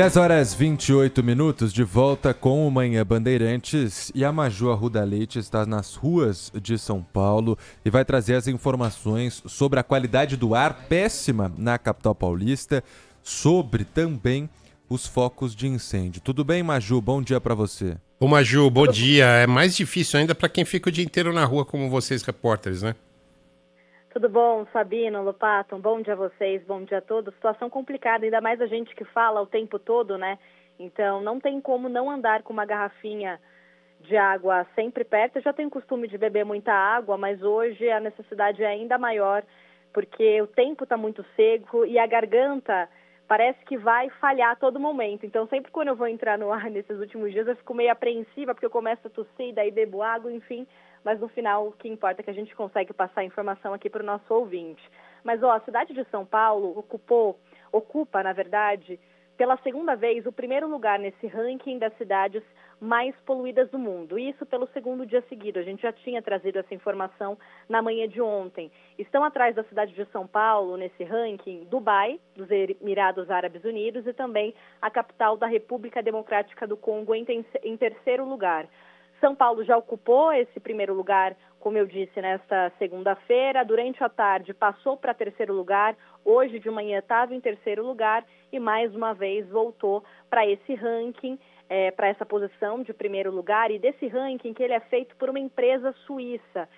10 horas 28 minutos, de volta com o Manhã Bandeirantes e a Maju Arruda Leite está nas ruas de São Paulo e vai trazer as informações sobre a qualidade do ar péssima na capital paulista, sobre também os focos de incêndio. Tudo bem, Maju? Bom dia para você. Ô Maju, bom dia. É mais difícil ainda para quem fica o dia inteiro na rua como vocês repórteres, né? Tudo bom, Sabino, Lopato? Um bom dia a vocês, bom dia a todos. Situação complicada, ainda mais a gente que fala o tempo todo, né? Então, não tem como não andar com uma garrafinha de água sempre perto. Eu já tenho costume de beber muita água, mas hoje a necessidade é ainda maior, porque o tempo está muito seco e a garganta parece que vai falhar a todo momento. Então, sempre quando eu vou entrar no ar nesses últimos dias, eu fico meio apreensiva, porque eu começo a tossir, daí bebo água, enfim mas no final o que importa é que a gente consegue passar a informação aqui para o nosso ouvinte. Mas ó, a cidade de São Paulo ocupou, ocupa, na verdade, pela segunda vez o primeiro lugar nesse ranking das cidades mais poluídas do mundo. Isso pelo segundo dia seguido. A gente já tinha trazido essa informação na manhã de ontem. Estão atrás da cidade de São Paulo, nesse ranking, Dubai, dos Emirados Árabes Unidos, e também a capital da República Democrática do Congo, em terceiro lugar. São Paulo já ocupou esse primeiro lugar, como eu disse, nesta segunda-feira. Durante a tarde passou para terceiro lugar. Hoje de manhã estava em terceiro lugar e mais uma vez voltou para esse ranking, é, para essa posição de primeiro lugar. E desse ranking que ele é feito por uma empresa suíça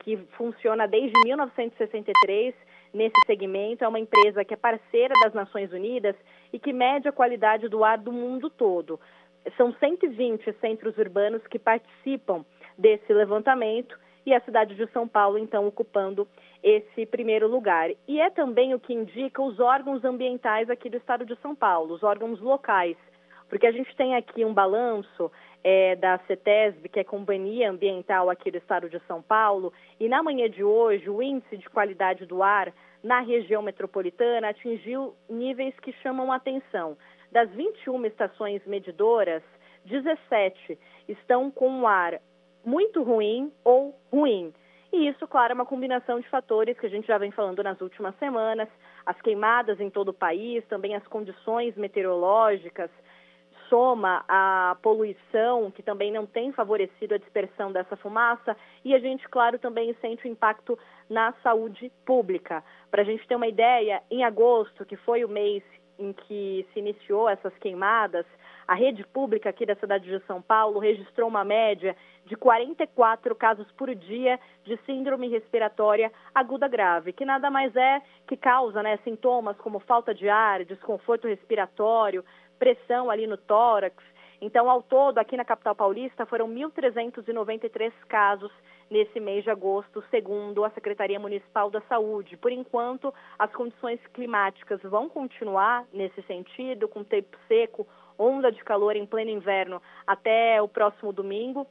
que funciona desde 1963 nesse segmento. É uma empresa que é parceira das Nações Unidas e que mede a qualidade do ar do mundo todo. São 120 centros urbanos que participam desse levantamento e a cidade de São Paulo, então, ocupando esse primeiro lugar. E é também o que indica os órgãos ambientais aqui do estado de São Paulo, os órgãos locais, porque a gente tem aqui um balanço é, da CETESB, que é companhia ambiental aqui do estado de São Paulo, e na manhã de hoje o índice de qualidade do ar na região metropolitana atingiu níveis que chamam atenção. Das 21 estações medidoras, 17 estão com um ar muito ruim ou ruim. E isso, claro, é uma combinação de fatores que a gente já vem falando nas últimas semanas: as queimadas em todo o país, também as condições meteorológicas, soma a poluição, que também não tem favorecido a dispersão dessa fumaça, e a gente, claro, também sente o impacto na saúde pública. Para a gente ter uma ideia, em agosto, que foi o mês em que se iniciou essas queimadas, a rede pública aqui da cidade de São Paulo registrou uma média de 44 casos por dia de síndrome respiratória aguda grave, que nada mais é que causa né, sintomas como falta de ar, desconforto respiratório, pressão ali no tórax. Então, ao todo, aqui na capital paulista, foram 1.393 casos nesse mês de agosto, segundo a Secretaria Municipal da Saúde. Por enquanto, as condições climáticas vão continuar nesse sentido, com tempo seco, onda de calor em pleno inverno até o próximo domingo.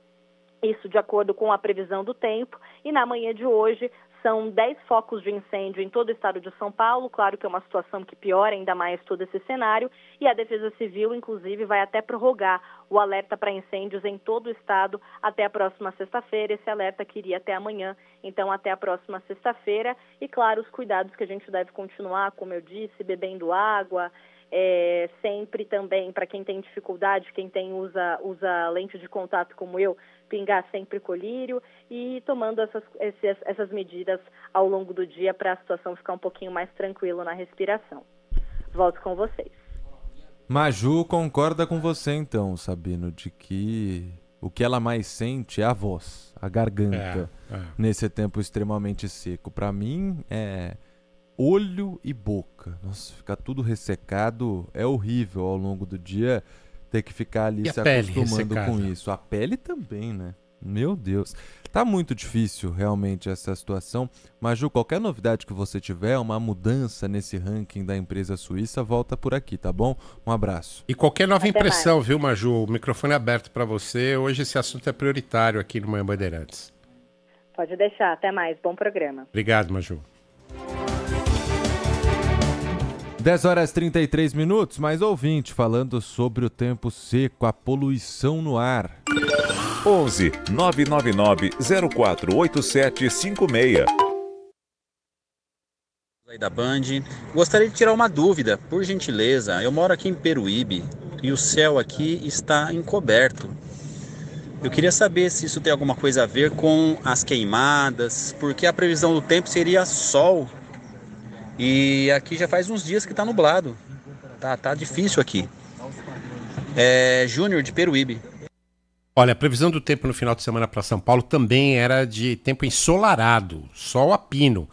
Isso de acordo com a previsão do tempo. E na manhã de hoje são 10 focos de incêndio em todo o estado de São Paulo. Claro que é uma situação que piora ainda mais todo esse cenário. E a Defesa Civil, inclusive, vai até prorrogar o alerta para incêndios em todo o estado até a próxima sexta-feira. Esse alerta queria até amanhã, então até a próxima sexta-feira. E claro, os cuidados que a gente deve continuar, como eu disse, bebendo água, é, sempre também, para quem tem dificuldade, quem tem usa, usa lente de contato como eu, pingar sempre colírio e tomando essas, essas, essas medidas ao longo do dia para a situação ficar um pouquinho mais tranquila na respiração. Volto com vocês. Maju concorda com você então, Sabino, de que o que ela mais sente é a voz, a garganta, é, é. nesse tempo extremamente seco. Para mim, é olho e boca. Nossa, ficar tudo ressecado é horrível ao longo do dia ter que ficar ali e se acostumando com isso. A pele também, né? Meu Deus. Tá muito difícil realmente essa situação. Mas, Ju, qualquer novidade que você tiver, uma mudança nesse ranking da empresa suíça, volta por aqui, tá bom? Um abraço. E qualquer nova Até impressão, mais. viu, Maju? O microfone é aberto para você. Hoje esse assunto é prioritário aqui no Manhã Bandeirantes. Pode deixar. Até mais. Bom programa. Obrigado, Maju. 10 horas 33 minutos, mais ouvinte falando sobre o tempo seco, a poluição no ar. 11 999 048756 aí da Band. Gostaria de tirar uma dúvida, por gentileza. Eu moro aqui em Peruíbe e o céu aqui está encoberto. Eu queria saber se isso tem alguma coisa a ver com as queimadas, porque a previsão do tempo seria sol e aqui já faz uns dias que está nublado. Tá, tá difícil aqui. É, Júnior de Peruíbe. Olha, a previsão do tempo no final de semana para São Paulo também era de tempo ensolarado, sol a pino,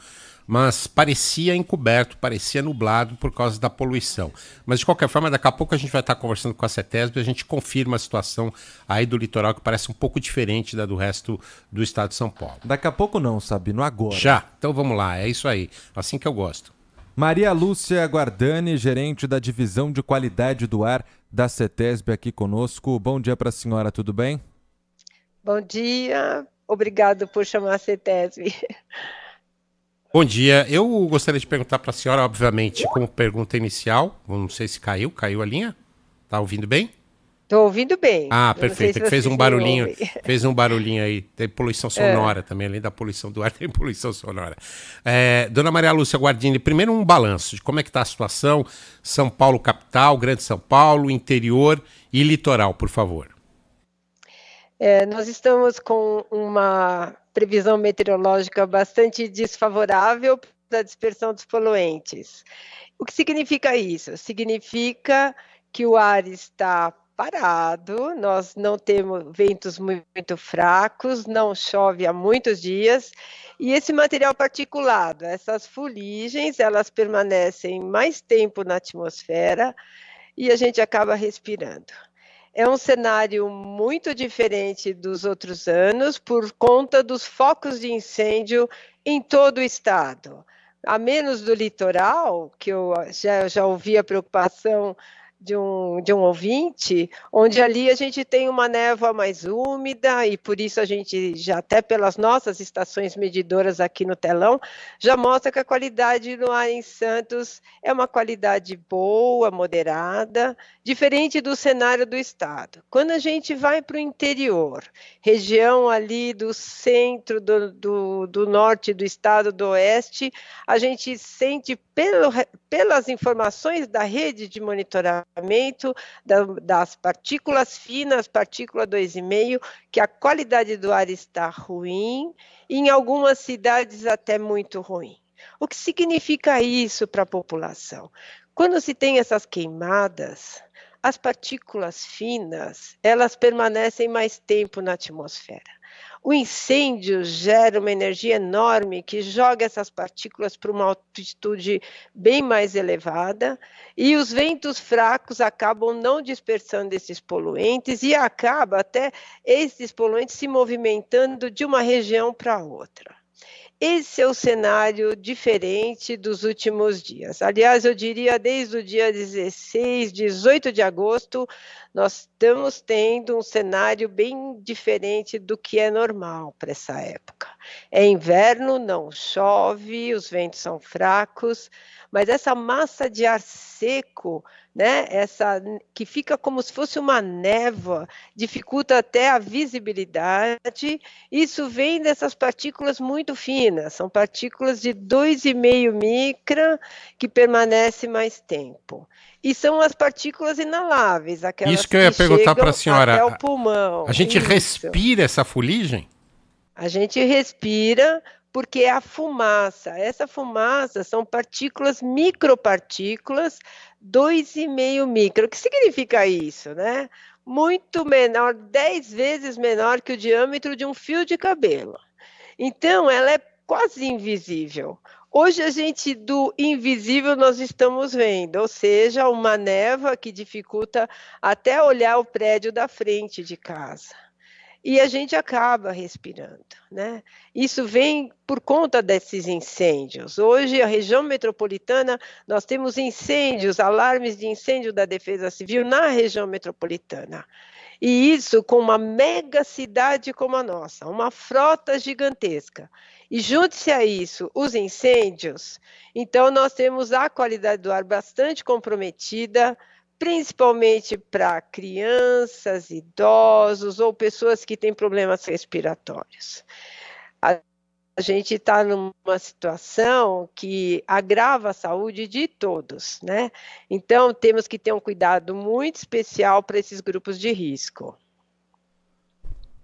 mas parecia encoberto, parecia nublado por causa da poluição. Mas de qualquer forma, daqui a pouco a gente vai estar conversando com a CETESB e a gente confirma a situação aí do litoral que parece um pouco diferente da do resto do estado de São Paulo. Daqui a pouco não, Sabino, agora. Já, então vamos lá, é isso aí, assim que eu gosto. Maria Lúcia Guardani, gerente da divisão de qualidade do ar da CETESB, aqui conosco. Bom dia para a senhora, tudo bem? Bom dia, obrigado por chamar a CETESB. Bom dia, eu gostaria de perguntar para a senhora, obviamente, como pergunta inicial, não sei se caiu, caiu a linha? Tá ouvindo bem? Estou ouvindo bem. Ah, perfeito. fez um barulhinho, fez um barulhinho aí. Tem poluição é. sonora é. também, além da poluição do ar, tem poluição sonora. É, Dona Maria Lúcia Guardini, primeiro um balanço de como é que está a situação São Paulo capital, Grande São Paulo, interior e litoral, por favor. É, nós estamos com uma previsão meteorológica bastante desfavorável da dispersão dos poluentes. O que significa isso? Significa que o ar está parado, nós não temos ventos muito fracos, não chove há muitos dias, e esse material particulado, essas fuligens, elas permanecem mais tempo na atmosfera e a gente acaba respirando. É um cenário muito diferente dos outros anos por conta dos focos de incêndio em todo o estado. A menos do litoral, que eu já, já ouvi a preocupação de um, de um ouvinte, onde ali a gente tem uma névoa mais úmida e por isso a gente já até pelas nossas estações medidoras aqui no telão já mostra que a qualidade do ar em Santos é uma qualidade boa, moderada, diferente do cenário do estado. Quando a gente vai para o interior, região ali do centro do, do, do norte do estado do oeste, a gente sente pelo, pelas informações da rede de monitoramento da, das partículas finas, partícula 2,5, que a qualidade do ar está ruim, e em algumas cidades até muito ruim. O que significa isso para a população? Quando se tem essas queimadas, as partículas finas, elas permanecem mais tempo na atmosfera. O incêndio gera uma energia enorme que joga essas partículas para uma altitude bem mais elevada, e os ventos fracos acabam não dispersando esses poluentes e acaba até esses poluentes se movimentando de uma região para outra. Esse é o cenário diferente dos últimos dias. Aliás, eu diria desde o dia 16, 18 de agosto, nós estamos tendo um cenário bem diferente do que é normal para essa época. É inverno, não chove, os ventos são fracos, mas essa massa de ar seco né? Essa que fica como se fosse uma névoa, dificulta até a visibilidade. Isso vem dessas partículas muito finas, são partículas de 2,5 micra que permanecem mais tempo. E são as partículas inaláveis, aquelas Isso que eu ia que perguntar para a senhora. Até o pulmão. A gente Isso. respira essa fuligem? A gente respira porque é a fumaça. Essa fumaça são partículas, micropartículas, 2,5 micro. O que significa isso, né? Muito menor, 10 vezes menor que o diâmetro de um fio de cabelo. Então, ela é quase invisível. Hoje a gente do invisível nós estamos vendo, ou seja, uma neva que dificulta até olhar o prédio da frente de casa e a gente acaba respirando, né? Isso vem por conta desses incêndios. Hoje, a região metropolitana, nós temos incêndios, alarmes de incêndio da Defesa Civil na região metropolitana. E isso com uma mega cidade como a nossa, uma frota gigantesca. E junte-se a isso os incêndios, então nós temos a qualidade do ar bastante comprometida, principalmente para crianças, idosos ou pessoas que têm problemas respiratórios. A gente está numa situação que agrava a saúde de todos, né? Então, temos que ter um cuidado muito especial para esses grupos de risco.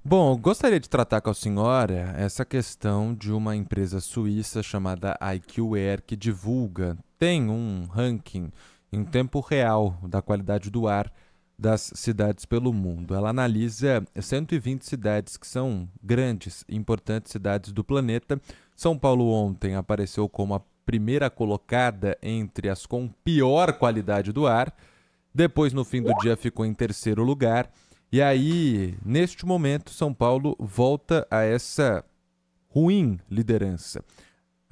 Bom, gostaria de tratar com a senhora essa questão de uma empresa suíça chamada IQR que divulga, tem um ranking em tempo real da qualidade do ar das cidades pelo mundo. Ela analisa 120 cidades que são grandes, importantes cidades do planeta. São Paulo ontem apareceu como a primeira colocada entre as com pior qualidade do ar. Depois, no fim do dia, ficou em terceiro lugar. E aí, neste momento, São Paulo volta a essa ruim liderança.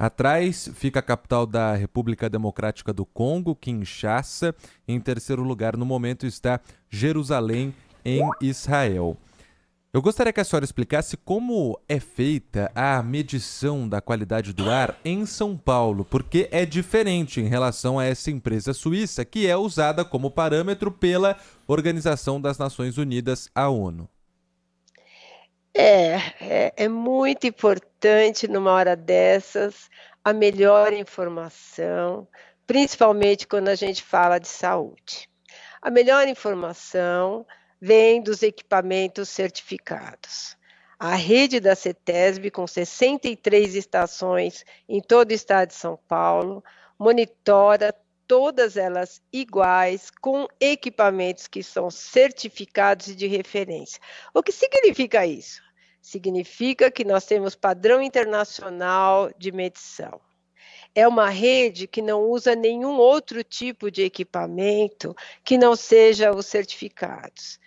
Atrás fica a capital da República Democrática do Congo, Kinshasa. Em terceiro lugar, no momento, está Jerusalém, em Israel. Eu gostaria que a senhora explicasse como é feita a medição da qualidade do ar em São Paulo, porque é diferente em relação a essa empresa suíça, que é usada como parâmetro pela Organização das Nações Unidas, a ONU. É, é, é, muito importante numa hora dessas a melhor informação, principalmente quando a gente fala de saúde. A melhor informação vem dos equipamentos certificados. A rede da CETESB, com 63 estações em todo o estado de São Paulo, monitora todas elas iguais, com equipamentos que são certificados e de referência. O que significa isso? Significa que nós temos padrão internacional de medição. É uma rede que não usa nenhum outro tipo de equipamento que não seja os certificados.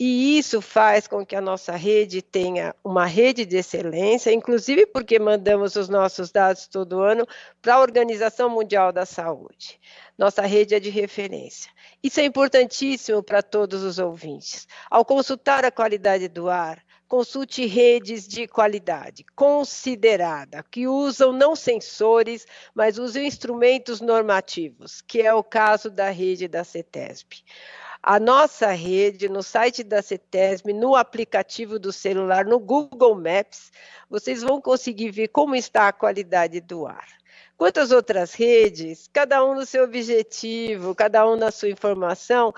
E isso faz com que a nossa rede tenha uma rede de excelência, inclusive porque mandamos os nossos dados todo ano para a Organização Mundial da Saúde. Nossa rede é de referência. Isso é importantíssimo para todos os ouvintes. Ao consultar a qualidade do ar, consulte redes de qualidade considerada, que usam não sensores, mas usam instrumentos normativos, que é o caso da rede da CETESB a nossa rede, no site da CETESB, no aplicativo do celular, no Google Maps, vocês vão conseguir ver como está a qualidade do ar. Quanto às outras redes, cada um no seu objetivo, cada um na sua informação,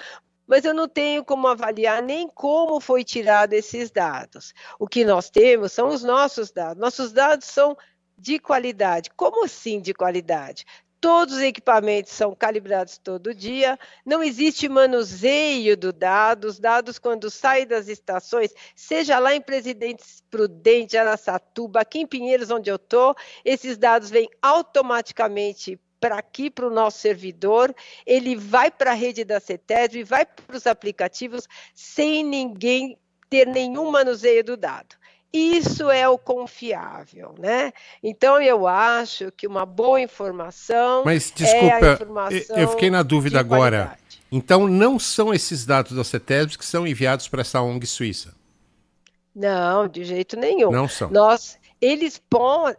mas eu não tenho como avaliar nem como foi tirado esses dados. O que nós temos são os nossos dados. Nossos dados são de qualidade. Como assim de qualidade? Todos os equipamentos são calibrados todo dia, não existe manuseio do dados. Os dados, quando saem das estações, seja lá em Presidente Prudente, Araçatuba, aqui em Pinheiros, onde eu estou, esses dados vêm automaticamente para aqui, para o nosso servidor, ele vai para a rede da CETESB, vai para os aplicativos, sem ninguém ter nenhum manuseio do dado. Isso é o confiável, né? Então eu acho que uma boa informação. Mas é desculpa, é informação eu fiquei na dúvida agora. Então não são esses dados da CETESB que são enviados para essa ONG suíça? Não, de jeito nenhum. Não são. Nós, eles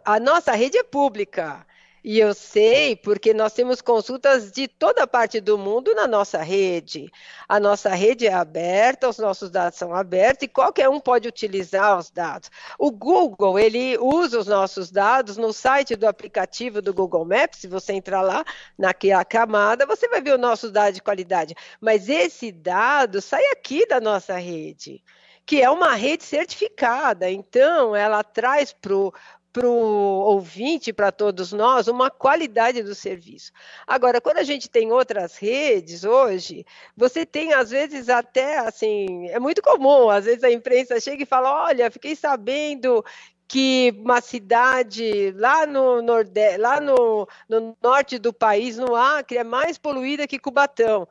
a nossa rede é pública. E eu sei porque nós temos consultas de toda parte do mundo na nossa rede. A nossa rede é aberta, os nossos dados são abertos e qualquer um pode utilizar os dados. O Google, ele usa os nossos dados no site do aplicativo do Google Maps, se você entrar lá naquela camada, você vai ver os nossos dados de qualidade, mas esse dado sai aqui da nossa rede que é uma rede certificada. Então, ela traz para o para o ouvinte, para todos nós, uma qualidade do serviço. Agora, quando a gente tem outras redes hoje, você tem, às vezes, até assim, é muito comum, às vezes a imprensa chega e fala: olha, fiquei sabendo que uma cidade lá no Nordeste, lá no, no norte do país, no Acre, é mais poluída que Cubatão.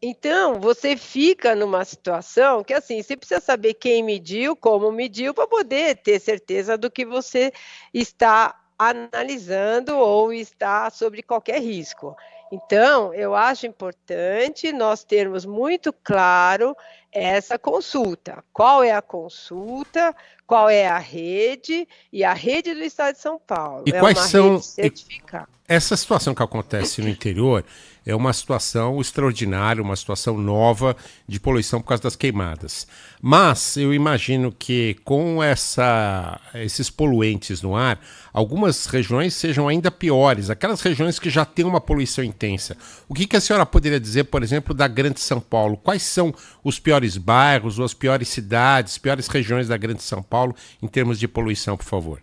Então, você fica numa situação que, assim, você precisa saber quem mediu, como mediu, para poder ter certeza do que você está analisando ou está sobre qualquer risco. Então, eu acho importante nós termos muito claro essa consulta. Qual é a consulta? Qual é a rede? E a rede do Estado de São Paulo. E é quais são. Essa situação que acontece no interior é uma situação extraordinária, uma situação nova de poluição por causa das queimadas. Mas eu imagino que com essa, esses poluentes no ar, algumas regiões sejam ainda piores, aquelas regiões que já têm uma poluição intensa. O que, que a senhora poderia dizer, por exemplo, da Grande São Paulo? Quais são os piores bairros, ou as piores cidades, piores regiões da Grande São Paulo em termos de poluição, por favor?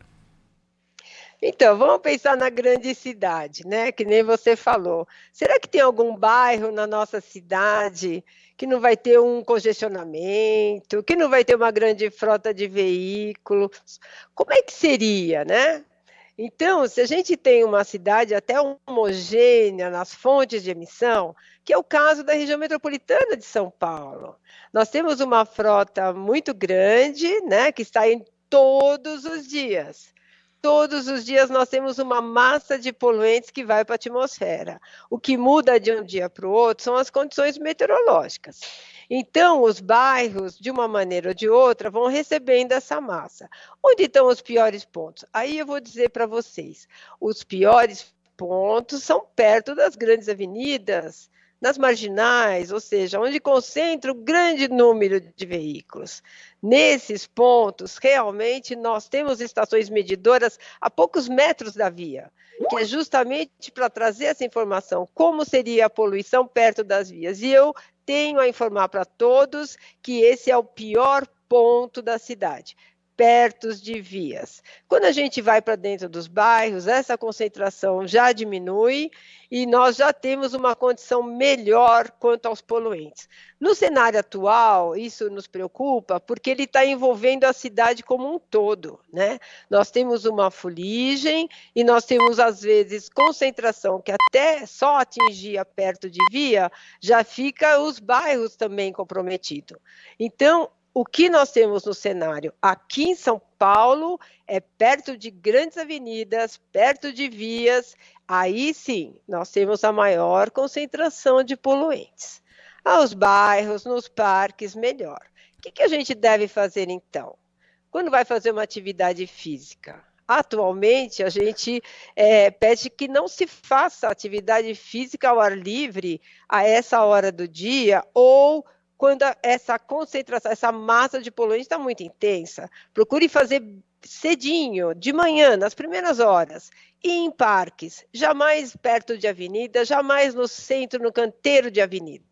Então, vamos pensar na grande cidade, né? Que nem você falou. Será que tem algum bairro na nossa cidade que não vai ter um congestionamento, que não vai ter uma grande frota de veículos? Como é que seria, né? Então, se a gente tem uma cidade até homogênea nas fontes de emissão, que é o caso da região metropolitana de São Paulo, nós temos uma frota muito grande, né, que está em todos os dias. Todos os dias nós temos uma massa de poluentes que vai para a atmosfera. O que muda de um dia para o outro são as condições meteorológicas. Então, os bairros, de uma maneira ou de outra, vão recebendo essa massa. Onde estão os piores pontos? Aí eu vou dizer para vocês: os piores pontos são perto das grandes avenidas, nas marginais, ou seja, onde concentra um grande número de veículos. Nesses pontos, realmente, nós temos estações medidoras a poucos metros da via, que é justamente para trazer essa informação, como seria a poluição perto das vias. E eu tenho a informar para todos que esse é o pior ponto da cidade perto de vias. Quando a gente vai para dentro dos bairros, essa concentração já diminui e nós já temos uma condição melhor quanto aos poluentes. No cenário atual, isso nos preocupa porque ele está envolvendo a cidade como um todo. Né? Nós temos uma fuligem e nós temos, às vezes, concentração que até só atingia perto de via, já fica os bairros também comprometidos. Então, o que nós temos no cenário aqui em São Paulo é perto de grandes avenidas, perto de vias. Aí sim, nós temos a maior concentração de poluentes. Aos bairros, nos parques, melhor. O que, que a gente deve fazer então? Quando vai fazer uma atividade física? Atualmente, a gente é, pede que não se faça atividade física ao ar livre a essa hora do dia ou quando essa concentração, essa massa de poluente está muito intensa. Procure fazer cedinho, de manhã, nas primeiras horas, e em parques, jamais perto de avenida, jamais no centro, no canteiro de avenida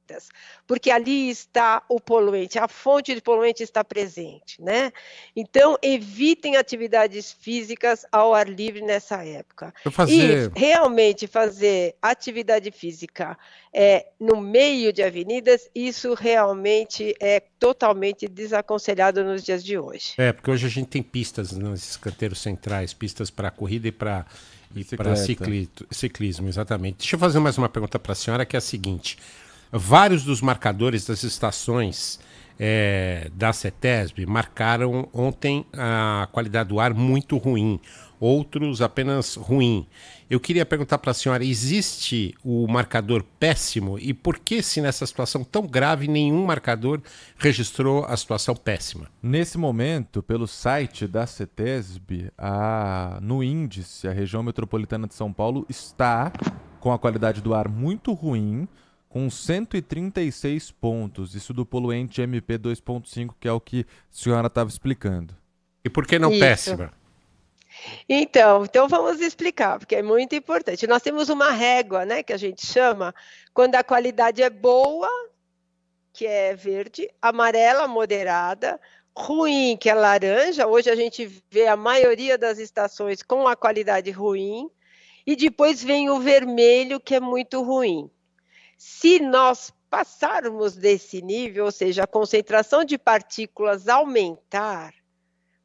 porque ali está o poluente, a fonte de poluente está presente, né? Então, evitem atividades físicas ao ar livre nessa época. Fazer... E realmente fazer atividade física é, no meio de avenidas, isso realmente é totalmente desaconselhado nos dias de hoje. É, porque hoje a gente tem pistas nos canteiros centrais, pistas para corrida e para e para ciclismo, exatamente. Deixa eu fazer mais uma pergunta para a senhora, que é a seguinte. Vários dos marcadores das estações é, da CETESB marcaram ontem a qualidade do ar muito ruim, outros apenas ruim. Eu queria perguntar para a senhora: existe o marcador péssimo e por que, se nessa situação tão grave, nenhum marcador registrou a situação péssima? Nesse momento, pelo site da CETESB, a, no índice, a região metropolitana de São Paulo está com a qualidade do ar muito ruim com 136 pontos. Isso do poluente MP 2.5, que é o que a senhora estava explicando. E por que não Isso. péssima? Então, então vamos explicar, porque é muito importante. Nós temos uma régua, né, que a gente chama, quando a qualidade é boa, que é verde, amarela moderada, ruim, que é laranja. Hoje a gente vê a maioria das estações com a qualidade ruim, e depois vem o vermelho, que é muito ruim. Se nós passarmos desse nível, ou seja, a concentração de partículas aumentar,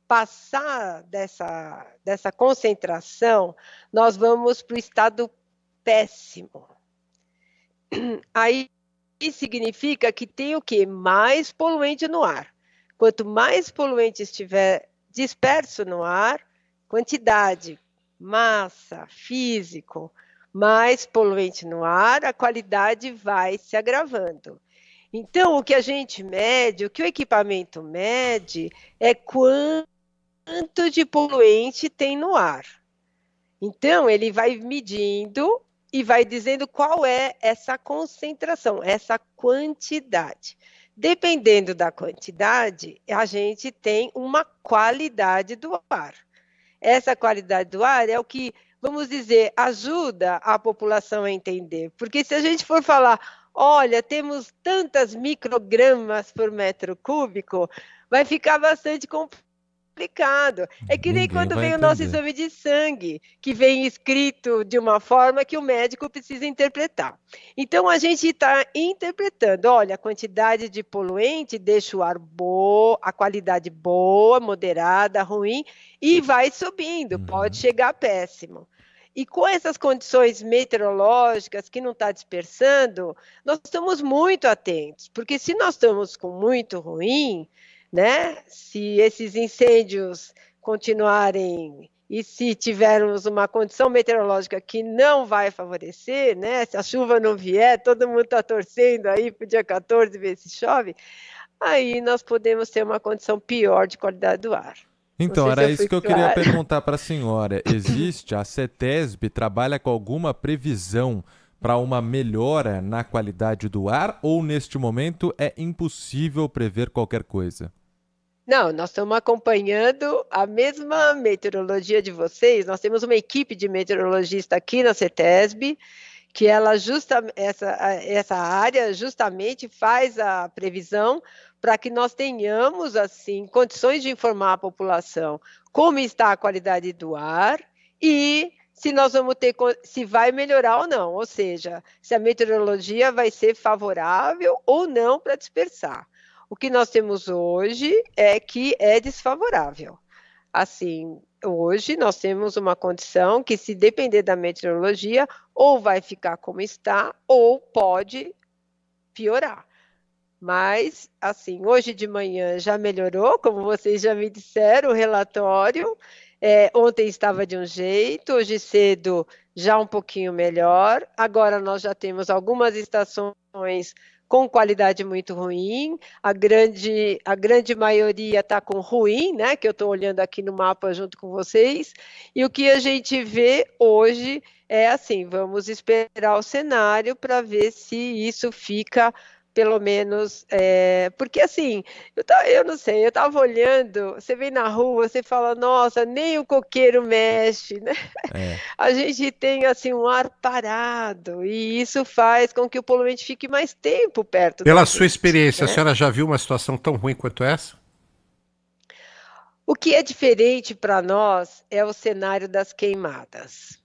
passar dessa, dessa concentração, nós vamos para o estado péssimo. Aí significa que tem o que? Mais poluente no ar. Quanto mais poluente estiver disperso no ar, quantidade, massa, físico, mais poluente no ar, a qualidade vai se agravando. Então, o que a gente mede, o que o equipamento mede, é quanto de poluente tem no ar. Então, ele vai medindo e vai dizendo qual é essa concentração, essa quantidade. Dependendo da quantidade, a gente tem uma qualidade do ar. Essa qualidade do ar é o que vamos dizer, ajuda a população a entender. Porque se a gente for falar, olha, temos tantas microgramas por metro cúbico, vai ficar bastante complicado complicado. É que nem quando vem entender. o nosso exame de sangue, que vem escrito de uma forma que o médico precisa interpretar. Então, a gente está interpretando: olha, a quantidade de poluente deixa o ar boa, a qualidade boa, moderada, ruim, e vai subindo, uhum. pode chegar péssimo. E com essas condições meteorológicas que não está dispersando, nós estamos muito atentos, porque se nós estamos com muito ruim, né? Se esses incêndios continuarem e se tivermos uma condição meteorológica que não vai favorecer, né? Se a chuva não vier, todo mundo está torcendo aí para o dia 14 ver se chove, aí nós podemos ter uma condição pior de qualidade do ar. Então, era isso que eu queria perguntar para a senhora. Existe, a CETESB trabalha com alguma previsão para uma melhora na qualidade do ar ou neste momento é impossível prever qualquer coisa? Não, nós estamos acompanhando a mesma meteorologia de vocês. Nós temos uma equipe de meteorologista aqui na CETESB, que ela justa, essa, essa área justamente faz a previsão para que nós tenhamos assim condições de informar a população como está a qualidade do ar e se nós vamos ter se vai melhorar ou não, ou seja, se a meteorologia vai ser favorável ou não para dispersar. O que nós temos hoje é que é desfavorável. Assim, hoje nós temos uma condição que, se depender da meteorologia, ou vai ficar como está, ou pode piorar. Mas, assim, hoje de manhã já melhorou, como vocês já me disseram, o relatório. É, ontem estava de um jeito, hoje cedo já um pouquinho melhor. Agora nós já temos algumas estações com qualidade muito ruim, a grande, a grande maioria está com ruim, né? Que eu estou olhando aqui no mapa junto com vocês. E o que a gente vê hoje é assim: vamos esperar o cenário para ver se isso fica pelo menos. É, porque assim, eu, tava, eu não sei, eu estava olhando, você vem na rua, você fala, nossa, nem o coqueiro mexe, né? É. A gente tem assim um ar parado, e isso faz com que o poluente fique mais tempo perto. Pela sua gente, experiência, né? a senhora já viu uma situação tão ruim quanto essa? O que é diferente para nós é o cenário das queimadas.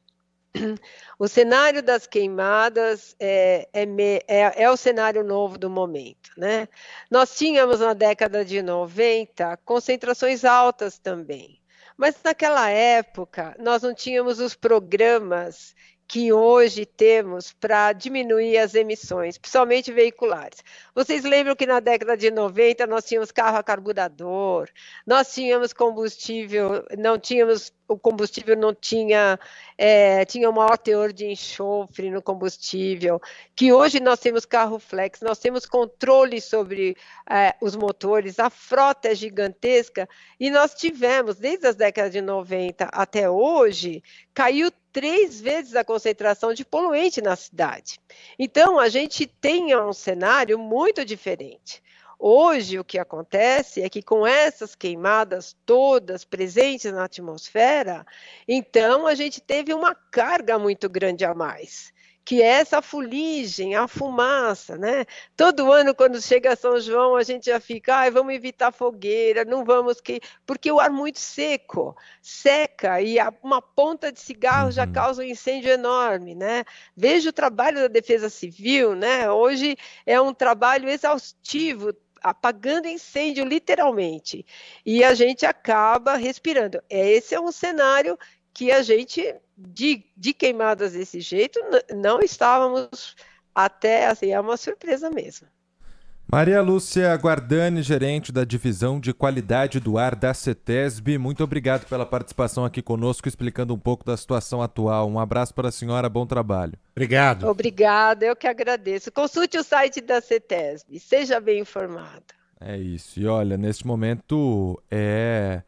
O cenário das queimadas é, é, é, é, o cenário novo do momento. Né? Nós tínhamos na década de 90 concentrações altas também, mas naquela época nós não tínhamos os programas que hoje temos para diminuir as emissões, principalmente veiculares. Vocês lembram que na década de 90 nós tínhamos carro a carburador, nós tínhamos combustível, não tínhamos o combustível não tinha é, tinha um maior teor de enxofre no combustível, que hoje nós temos carro flex, nós temos controle sobre é, os motores, a frota é gigantesca e nós tivemos, desde as décadas de 90 até hoje, caiu três vezes a concentração de poluente na cidade. Então, a gente tem um cenário muito diferente. Hoje, o que acontece é que com essas queimadas todas presentes na atmosfera, então a gente teve uma carga muito grande a mais que é essa fuligem, a fumaça, né? Todo ano, quando chega São João, a gente já fica, ah, vamos evitar fogueira, não vamos que. Porque o ar muito seco seca e uma ponta de cigarro já uhum. causa um incêndio enorme, né? Veja o trabalho da Defesa Civil, né? Hoje é um trabalho exaustivo, apagando incêndio literalmente. E a gente acaba respirando. É, esse é um cenário que a gente, de, de queimadas desse jeito, não estávamos até, assim, é uma surpresa mesmo. Maria Lúcia Guardani, gerente da divisão de qualidade do ar da CETESB, muito obrigado pela participação aqui conosco, explicando um pouco da situação atual. Um abraço para a senhora, bom trabalho. Obrigado. Obrigada, eu que agradeço. Consulte o site da CETESB, seja bem informado. É isso, e olha, neste momento é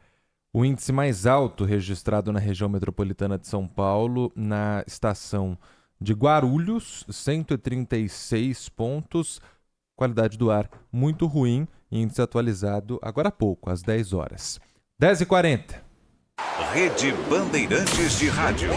o índice mais alto registrado na região metropolitana de São Paulo, na estação de Guarulhos, 136 pontos. Qualidade do ar muito ruim. Índice atualizado agora há pouco, às 10 horas. 10h40. Rede Bandeirantes de Rádio.